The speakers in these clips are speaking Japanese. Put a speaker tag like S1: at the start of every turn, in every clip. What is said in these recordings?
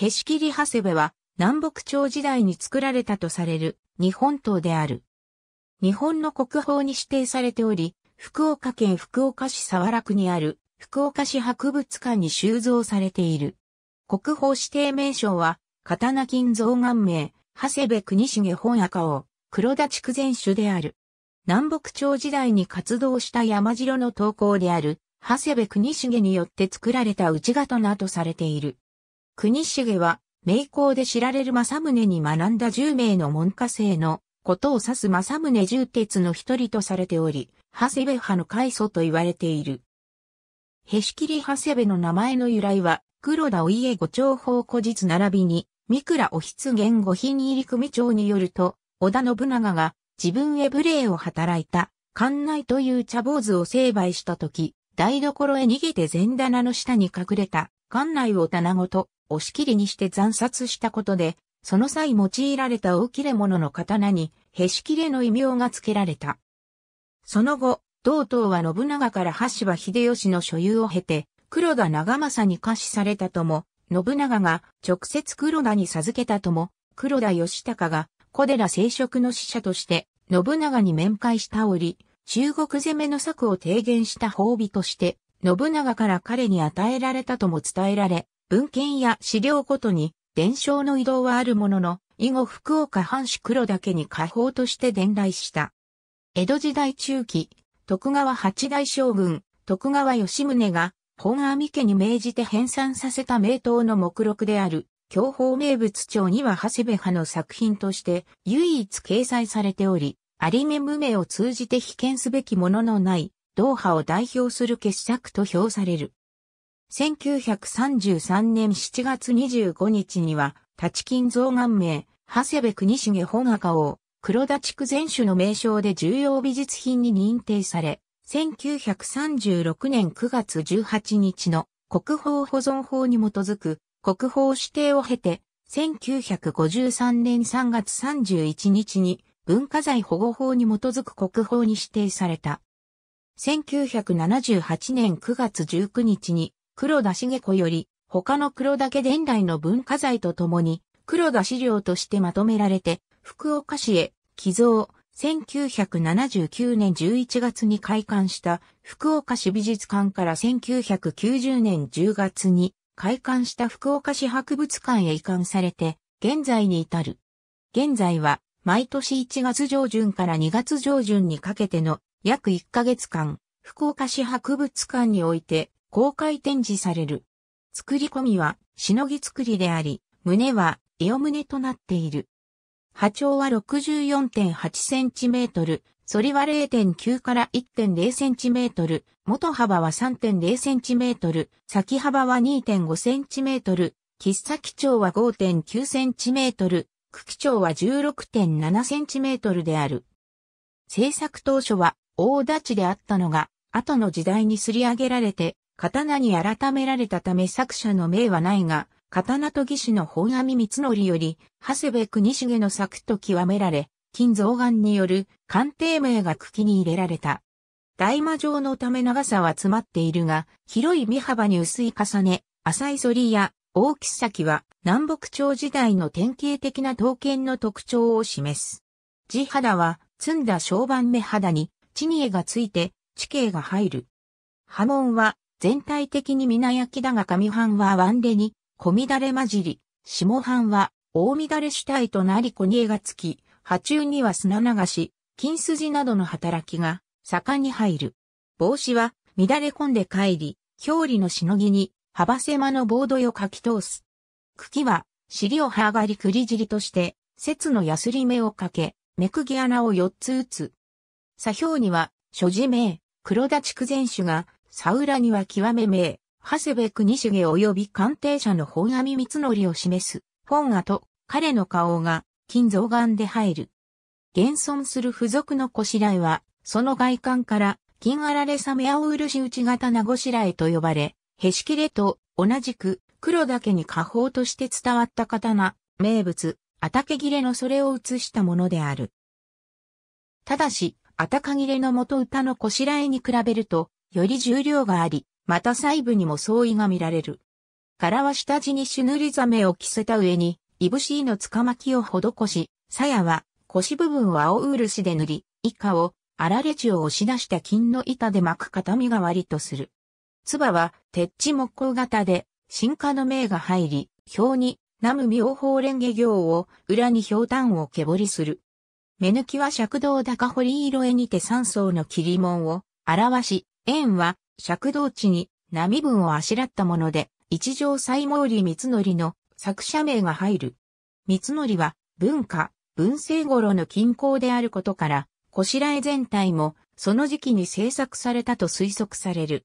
S1: へしきり長谷部は南北朝時代に作られたとされる日本刀である。日本の国宝に指定されており、福岡県福岡市沢楽にある福岡市博物館に収蔵されている。国宝指定名称は、刀金象眼名、長谷部国重本赤王、黒田筑前種である。南北朝時代に活動した山城の投稿である、長谷部国重によって作られた内刀とされている。国重は、名校で知られる政宗に学んだ10名の門下生のことを指す政宗重鉄の一人とされており、長谷部派の開祖と言われている。へしきり長谷部の名前の由来は、黒田お家ご長法古日並びに、三倉お筆言ご品入り組長によると、織田信長が自分へ無礼を働いた、館内という茶坊主を成敗した時、台所へ逃げて善棚の下に隠れた、館内を棚ごと、押し切りにして惨殺したことで、その際用いられた大切れ者の刀に、へし切れの異名が付けられた。その後、同党は信長から橋場秀吉の所有を経て、黒田長政に下賜されたとも、信長が直接黒田に授けたとも、黒田義高が小寺聖職の使者として、信長に面会した折、中国攻めの策を提言した褒美として、信長から彼に与えられたとも伝えられ、文献や資料ごとに伝承の移動はあるものの、以後福岡藩主黒だけに解放として伝来した。江戸時代中期、徳川八代将軍、徳川吉宗が、本阿弥家に命じて編纂させた名刀の目録である、教法名物帳には長谷部派の作品として唯一掲載されており、有目無名を通じて被験すべきもののない、同派を代表する傑作と評される。1933年7月25日には、立金増願名、長谷部国重穂高を、黒田地区全種の名称で重要美術品に認定され、1936年9月18日の国宝保存法に基づく国宝指定を経て、1953年3月31日に文化財保護法に基づく国宝に指定された。1978年9月19日に黒田茂子より、他の黒岳伝来の文化財とともに、黒田資料としてまとめられて、福岡市へ寄贈、1979年11月に開館した福岡市美術館から1990年10月に開館した福岡市博物館へ移管されて、現在に至る。現在は、毎年1月上旬から2月上旬にかけての約1ヶ月間、福岡市博物館において公開展示される。作り込みは、しのぎ作りであり、胸は、エオ胸となっている。波長は 64.8cm、反りは0.9から1.0センチメートル、元幅は3.0センチメートル、先幅は2.5センチメートル、切っ先長は5.9センチメートル、茎長は16.7センチメートルである。制作当初は大立ちであったのが、後の時代にすり上げられて刀に改められたため作者の名はないが、刀と義士の本阿弥光則より、長谷部国重の作と極められ、金蔵眼による鑑定名が茎に入れられた。大魔状のため長さは詰まっているが、広い身幅に薄い重ね、浅い反りや大きさ先は南北朝時代の典型的な刀剣の特徴を示す。地肌は積んだ小判目肌に地に絵がついて地形が入る。波紋は全体的に皆焼きだが上半はワンレに、小乱れ混じり、下半は大乱れ主体となり小にえがつき、波中には砂流し、金筋などの働きが盛んに入る。帽子は乱れ込んで帰り、表裏のしのぎに幅狭の棒土をかき通す。茎は尻を剥がりくりじりとして、節のやすり目をかけ、目くぎ穴を四つ打つ。左表には、所持名、黒田筑前種が、サウラには極め名、長谷部国重及び鑑定者の本阿弥光則を示す、本阿と彼の顔が金象眼で入る。現存する付属のこしらえは、その外観から金あられサメアオウルシ内型名しらえと呼ばれ、へしきれと同じく黒だけに下方として伝わった刀、名物、あたけ切れのそれを写したものである。ただし、あたか切れの元歌のしらえに比べると、より重量があり、また細部にも相違が見られる。柄は下地に朱塗りザメを着せた上に、いぶしいのつかまきを施し、鞘は腰部分を青漆で塗り、以下をあられ地を押し出した金の板で巻く形見代わりとする。唾は鉄地木工型で、進化の銘が入り、表に、ナム妙法蓮華行を、裏に氷炭を毛彫りする。目抜きは尺道高堀色絵にて三層の切り門を、表し、円は、尺道地に波分をあしらったもので、一条西毛利光則の作者名が入る。三則は、文化、文政頃の近郊であることから、こしらえ全体も、その時期に制作されたと推測される。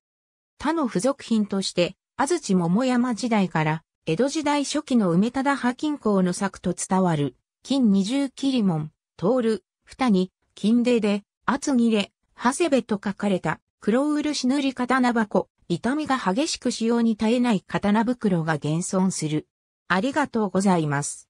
S1: 他の付属品として、安土桃山時代から、江戸時代初期の梅忠派近郊の作と伝わる、金二重切門、通る、二に、金出で、厚切れ、長谷部と書かれた、黒漆塗り刀箱、痛みが激しく使用に耐えない刀袋が現存する。ありがとうございます。